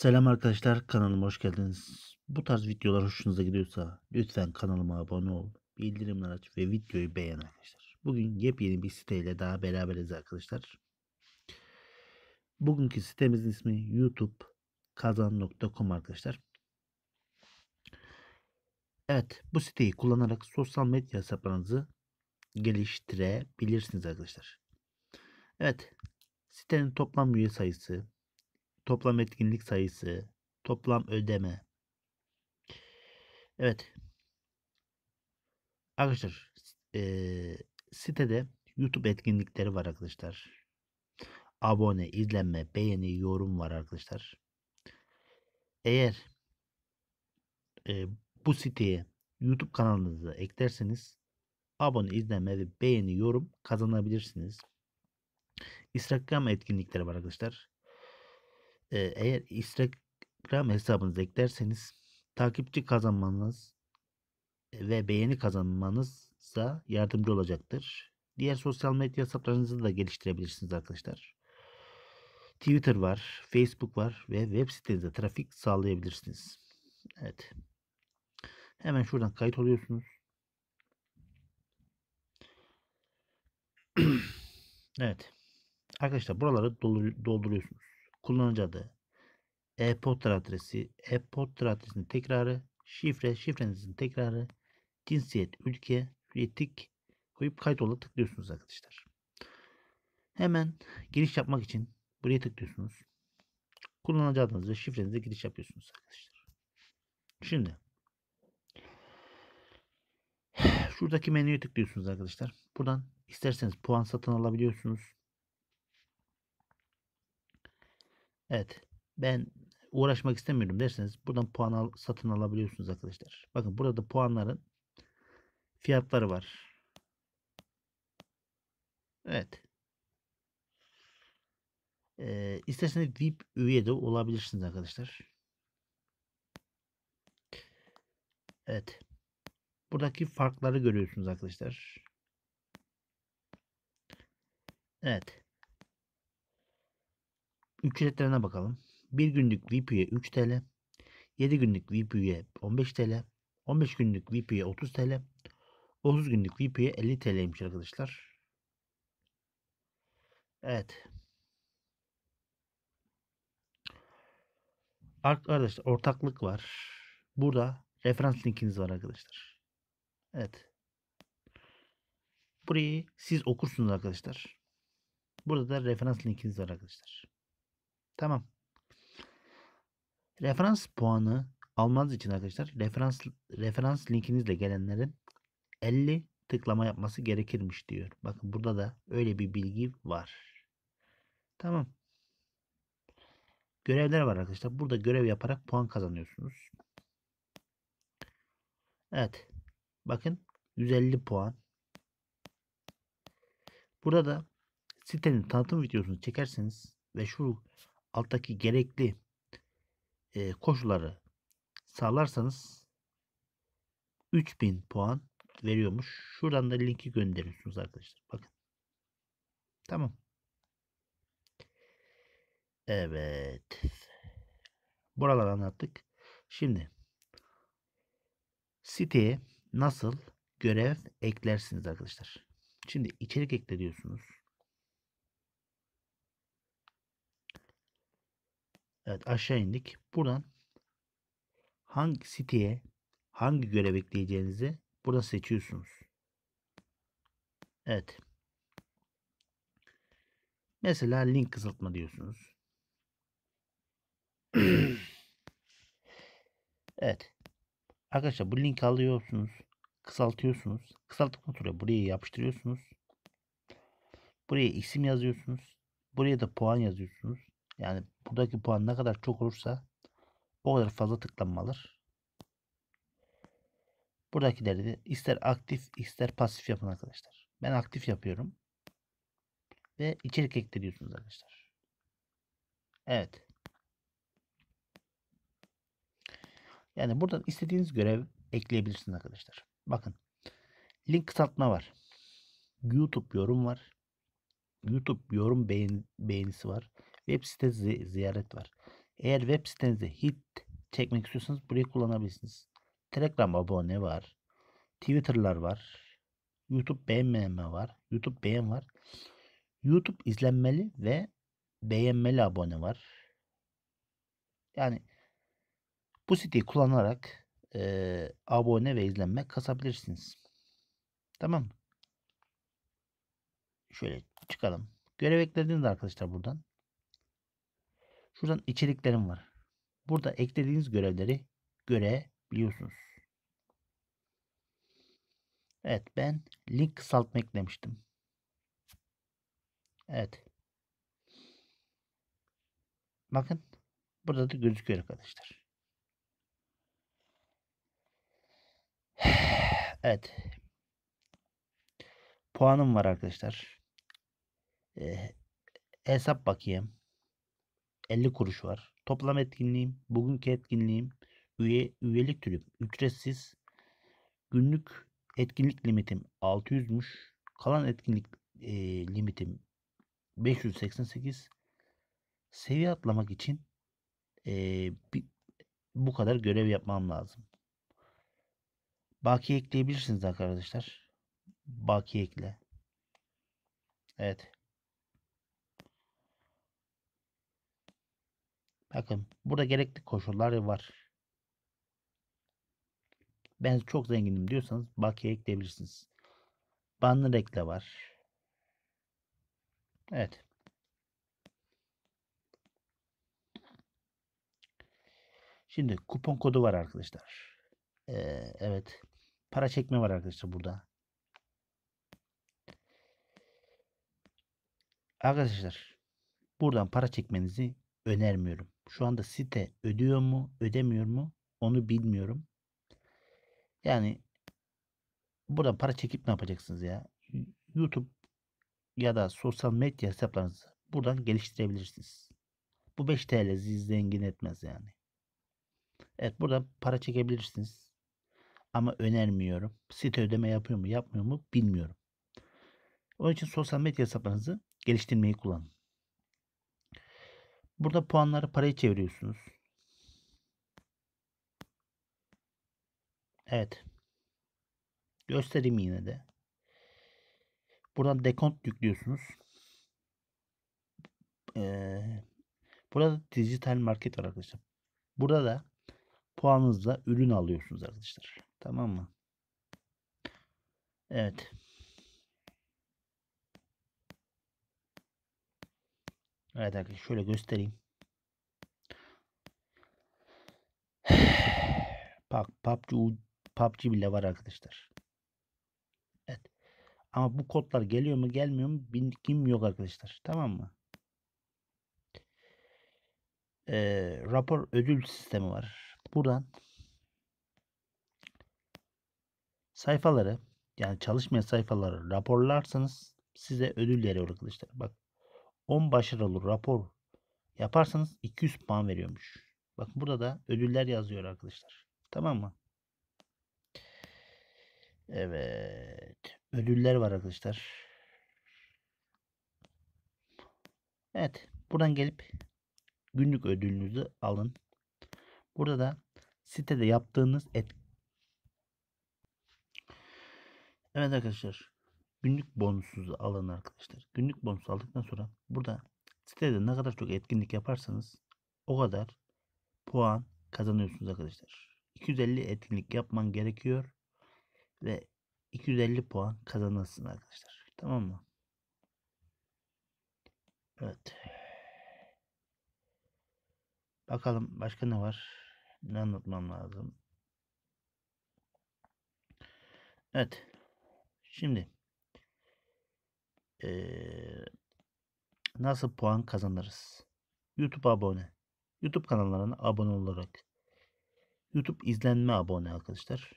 Selam arkadaşlar kanalıma hoş geldiniz. Bu tarz videolar hoşunuza gidiyorsa lütfen kanalıma abone ol, bildirimler aç ve videoyu beğen arkadaşlar. Bugün yepyeni bir siteyle daha beraberiz arkadaşlar. Bugünkü sitemizin ismi YouTube kazan.com arkadaşlar. Evet bu siteyi kullanarak sosyal medya hesaplarınızı geliştirebilirsiniz arkadaşlar. Evet sitenin toplam üye sayısı toplam etkinlik sayısı, toplam ödeme. Evet. Arkadaşlar e, sitede YouTube etkinlikleri var arkadaşlar. Abone, izlenme, beğeni, yorum var arkadaşlar. Eğer e, bu siteye YouTube kanalınızı eklerseniz abone, izlenme ve beğeni, yorum kazanabilirsiniz. Instagram etkinlikleri var arkadaşlar e, eğer Instagram hesabınızı eklerseniz takipçi kazanmanız ve beğeni kazanmanıza yardımcı olacaktır. Diğer sosyal medya hesaplarınızı da geliştirebilirsiniz arkadaşlar. Twitter var, Facebook var ve web sitenize trafik sağlayabilirsiniz. Evet. Hemen şuradan kayıt oluyorsunuz. evet. Arkadaşlar buraları dolduruyorsunuz kullanıcı adı, e-posta adresi, e-posta adresinin tekrarı, şifre, şifrenizin tekrarı, cinsiyet, ülke, üyetik koyup kaydola tıklıyorsunuz arkadaşlar. Hemen giriş yapmak için buraya tıklıyorsunuz. Kullanıcı adınızı ve şifrenizi giriş yapıyorsunuz arkadaşlar. Şimdi şuradaki menüye tıklıyorsunuz arkadaşlar. Buradan isterseniz puan satın alabiliyorsunuz. Evet. Ben uğraşmak istemiyorum derseniz buradan puan al, satın alabiliyorsunuz arkadaşlar. Bakın burada puanların fiyatları var. Evet. Ee, isterseniz VIP üye de olabilirsiniz arkadaşlar. Evet. Buradaki farkları görüyorsunuz arkadaşlar. Evet ücretlerine bakalım. 1 günlük VIP üye 3 TL. 7 günlük VIP üye 15 TL. 15 günlük VIP üye 30 TL. 30 günlük VIP üye 50 TL'ymiş arkadaşlar. Evet. Arkadaşlar ortaklık var. Burada referans linkiniz var arkadaşlar. Evet. Burayı siz okursunuz arkadaşlar. Burada da referans linkiniz var arkadaşlar. Tamam. Referans puanı almanız için arkadaşlar referans referans linkinizle gelenlerin 50 tıklama yapması gerekirmiş diyor. Bakın burada da öyle bir bilgi var. Tamam. Görevler var arkadaşlar. Burada görev yaparak puan kazanıyorsunuz. Evet. Bakın 150 puan. Burada da sitenin tanıtım videosunu çekerseniz ve şu alttaki gerekli e, koşulları sağlarsanız 3000 puan veriyormuş. Şuradan da linki gönderiyorsunuz arkadaşlar. Bakın. Tamam. Evet. Buraları anlattık. Şimdi siteye nasıl görev eklersiniz arkadaşlar. Şimdi içerik ekle diyorsunuz. Evet aşağı indik. Buradan hangi siteye hangi görev ekleyeceğinizi burada seçiyorsunuz. Evet. Mesela link kısaltma diyorsunuz. evet. Arkadaşlar bu link alıyorsunuz. Kısaltıyorsunuz. Kısalttıktan sonra buraya yapıştırıyorsunuz. Buraya isim yazıyorsunuz. Buraya da puan yazıyorsunuz. Yani buradaki puan ne kadar çok olursa o kadar fazla tıklanmalar. Buradakileri de ister aktif ister pasif yapın arkadaşlar. Ben aktif yapıyorum. Ve içerik ekliyorsunuz arkadaşlar. Evet. Yani buradan istediğiniz görev ekleyebilirsiniz arkadaşlar. Bakın. Link kısaltma var. YouTube yorum var. YouTube yorum beğen beğenisi var web sitesi ziyaret var. Eğer web sitenize hit çekmek istiyorsanız burayı kullanabilirsiniz. Telegram abone var. Twitter'lar var. YouTube beğenmeme var. YouTube beğen var. YouTube izlenmeli ve beğenmeli abone var. Yani bu siteyi kullanarak e, abone ve izlenme kasabilirsiniz. Tamam mı? Şöyle çıkalım. Görev eklediniz arkadaşlar buradan. Şuradan içeriklerim var. Burada eklediğiniz görevleri görebiliyorsunuz. Evet ben link kısaltma eklemiştim. Evet. Bakın burada da gözüküyor arkadaşlar. Evet. Puanım var arkadaşlar. Ee, hesap bakayım. 50 kuruş var. Toplam etkinliğim, bugünkü etkinliğim, üye, üyelik türü ücretsiz. Günlük etkinlik limitim 600'müş. Kalan etkinlik e, limitim 588. Seviye atlamak için e, bir, bu kadar görev yapmam lazım. Bakiye ekleyebilirsiniz arkadaşlar. Bakiye ekle. Evet. Bakın burada gerekli koşullar var. Ben çok zenginim diyorsanız bakiye ekleyebilirsiniz. Banlı ekle var. Evet. Şimdi kupon kodu var arkadaşlar. Ee, evet. Para çekme var arkadaşlar burada. Arkadaşlar buradan para çekmenizi önermiyorum. Şu anda site ödüyor mu, ödemiyor mu? Onu bilmiyorum. Yani buradan para çekip ne yapacaksınız ya? YouTube ya da sosyal medya hesaplarınızı buradan geliştirebilirsiniz. Bu 5 TL sizi zengin etmez yani. Evet buradan para çekebilirsiniz. Ama önermiyorum. Site ödeme yapıyor mu yapmıyor mu bilmiyorum. Onun için sosyal medya hesaplarınızı geliştirmeyi kullanın. Burada puanları paraya çeviriyorsunuz. Evet. Göstereyim yine de. Buradan dekont yüklüyorsunuz. Ee, burada dijital market var arkadaşlar. Burada da puanınızla ürün alıyorsunuz arkadaşlar. Tamam mı? Evet. Evet arkadaşlar şöyle göstereyim. Bak PUBG, PUBG bile var arkadaşlar. Evet. Ama bu kodlar geliyor mu gelmiyor mu bin kim yok arkadaşlar. Tamam mı? Ee, rapor ödül sistemi var. Buradan sayfaları yani çalışmayan sayfaları raporlarsanız size ödül veriyor arkadaşlar. Bak 10 başarılı rapor yaparsanız 200 puan veriyormuş. Bakın burada da ödüller yazıyor arkadaşlar. Tamam mı? Evet. Ödüller var arkadaşlar. Evet. Buradan gelip günlük ödülünüzü alın. Burada da sitede yaptığınız et. Evet arkadaşlar günlük bonusunuzu alın arkadaşlar. Günlük bonus aldıktan sonra burada sitede ne kadar çok etkinlik yaparsanız o kadar puan kazanıyorsunuz arkadaşlar. 250 etkinlik yapman gerekiyor ve 250 puan kazanırsın arkadaşlar. Tamam mı? Evet. Bakalım başka ne var? Ne anlatmam lazım? Evet. Şimdi e, nasıl puan kazanırız? YouTube abone. YouTube kanallarına abone olarak. YouTube izlenme abone arkadaşlar.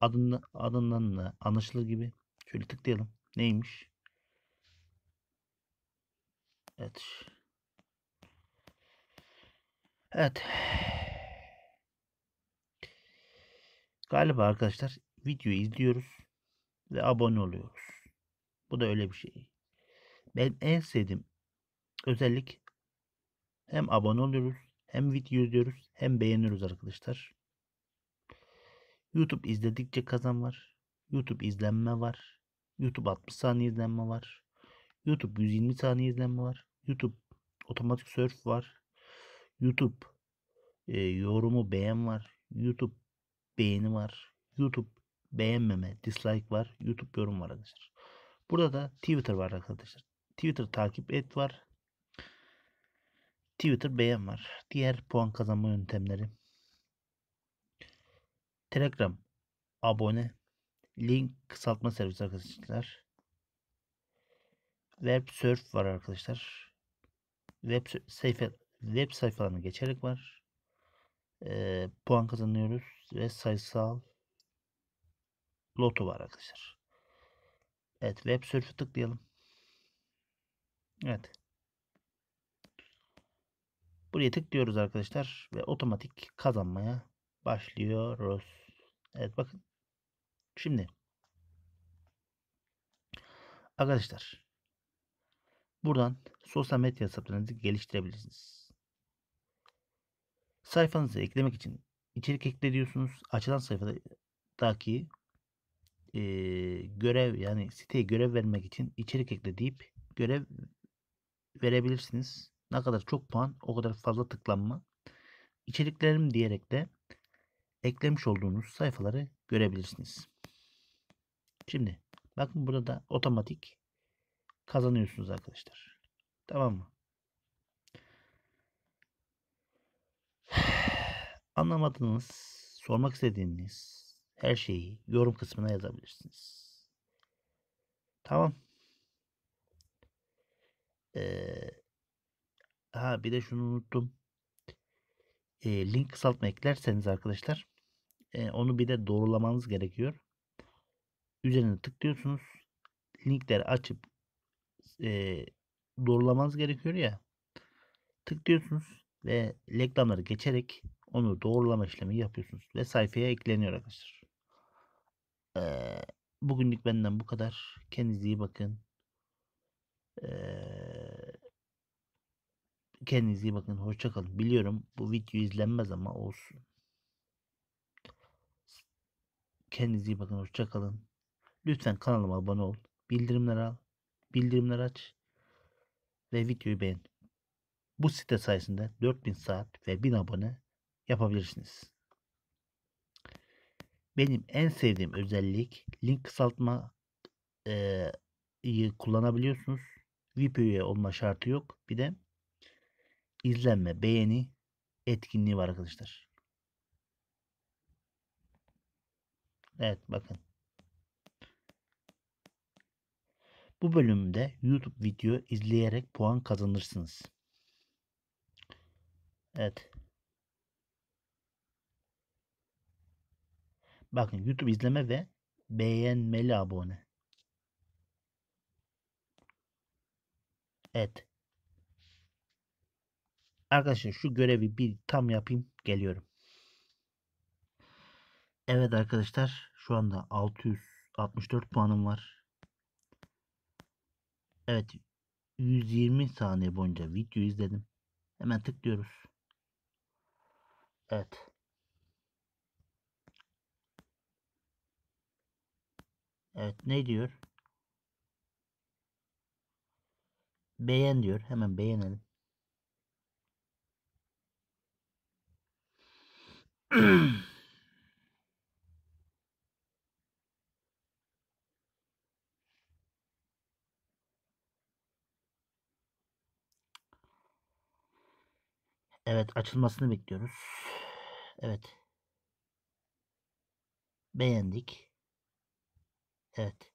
Adını, adından da anlaşılır gibi. Şöyle tıklayalım. Neymiş? Evet. Evet. Galiba arkadaşlar videoyu izliyoruz ve abone oluyoruz. Bu da öyle bir şey. Ben en sevdiğim özellik hem abone oluyoruz, hem video izliyoruz, hem beğeniyoruz arkadaşlar. YouTube izledikçe kazan var. YouTube izlenme var. YouTube 60 saniye izlenme var. YouTube 120 saniye izlenme var. YouTube otomatik surf var. YouTube e, yorumu beğen var. YouTube beğeni var. YouTube beğenmeme, dislike var. YouTube yorum var arkadaşlar. Burada da Twitter var arkadaşlar. Twitter takip et var. Twitter beğen var. Diğer puan kazanma yöntemleri. Telegram abone. Link kısaltma servisi arkadaşlar. Web surf var arkadaşlar. Web sayfa web sayfalarına geçerek var. Ee, puan kazanıyoruz ve sayısal loto var arkadaşlar. Evet web search'e tıklayalım. Evet. Buraya tıklıyoruz arkadaşlar ve otomatik kazanmaya başlıyoruz. Evet bakın. Şimdi arkadaşlar buradan sosyal medya hesaplarınızı geliştirebilirsiniz. Sayfanızı eklemek için içerik ekle diyorsunuz. Açılan sayfadaki e, görev yani siteye görev vermek için içerik ekle deyip görev verebilirsiniz. Ne kadar çok puan o kadar fazla tıklanma. İçeriklerim diyerek de eklemiş olduğunuz sayfaları görebilirsiniz. Şimdi bakın burada da otomatik kazanıyorsunuz arkadaşlar. Tamam mı? Anlamadığınız, sormak istediğiniz her şeyi yorum kısmına yazabilirsiniz. Tamam. Ee, ha bir de şunu unuttum. Ee, link kısaltma eklerseniz arkadaşlar e, onu bir de doğrulamanız gerekiyor. Üzerine tıklıyorsunuz. Linkleri açıp e, doğrulamanız gerekiyor ya. Tıklıyorsunuz ve reklamları geçerek onu doğrulama işlemi yapıyorsunuz ve sayfaya ekleniyor arkadaşlar. Ee, bugünlük benden bu kadar. Kendinize iyi bakın. Ee, kendinize iyi bakın. Hoşçakalın. Biliyorum bu video izlenmez ama olsun. Kendinize iyi bakın. Hoşçakalın. Lütfen kanalıma abone ol. Bildirimler al. Bildirimler aç. Ve videoyu beğen. Bu site sayesinde 4000 saat ve 1000 abone yapabilirsiniz. Benim en sevdiğim özellik link kısaltma e, kullanabiliyorsunuz. VIP üye olma şartı yok. Bir de izlenme, beğeni etkinliği var arkadaşlar. Evet bakın. Bu bölümde YouTube video izleyerek puan kazanırsınız. Evet. Bakın YouTube izleme ve beğenmeli abone. Evet. Arkadaşlar şu görevi bir tam yapayım. Geliyorum. Evet arkadaşlar. Şu anda 664 puanım var. Evet. 120 saniye boyunca video izledim. Hemen tıklıyoruz. Evet. Evet ne diyor? Beğen diyor. Hemen beğenelim. Evet açılmasını bekliyoruz. Evet. Beğendik. Evet.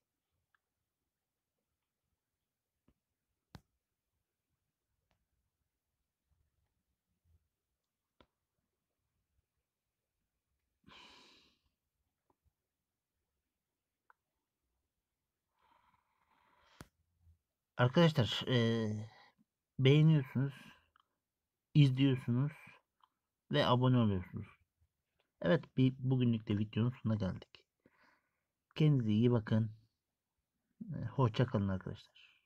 Arkadaşlar e, beğeniyorsunuz, izliyorsunuz ve abone oluyorsunuz. Evet bir, bugünlük de videonun sonuna geldik. Kendinize iyi bakın. Ee, hoşça kalın arkadaşlar.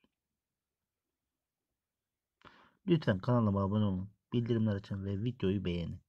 Lütfen kanalıma abone olun. Bildirimler açın ve videoyu beğenin.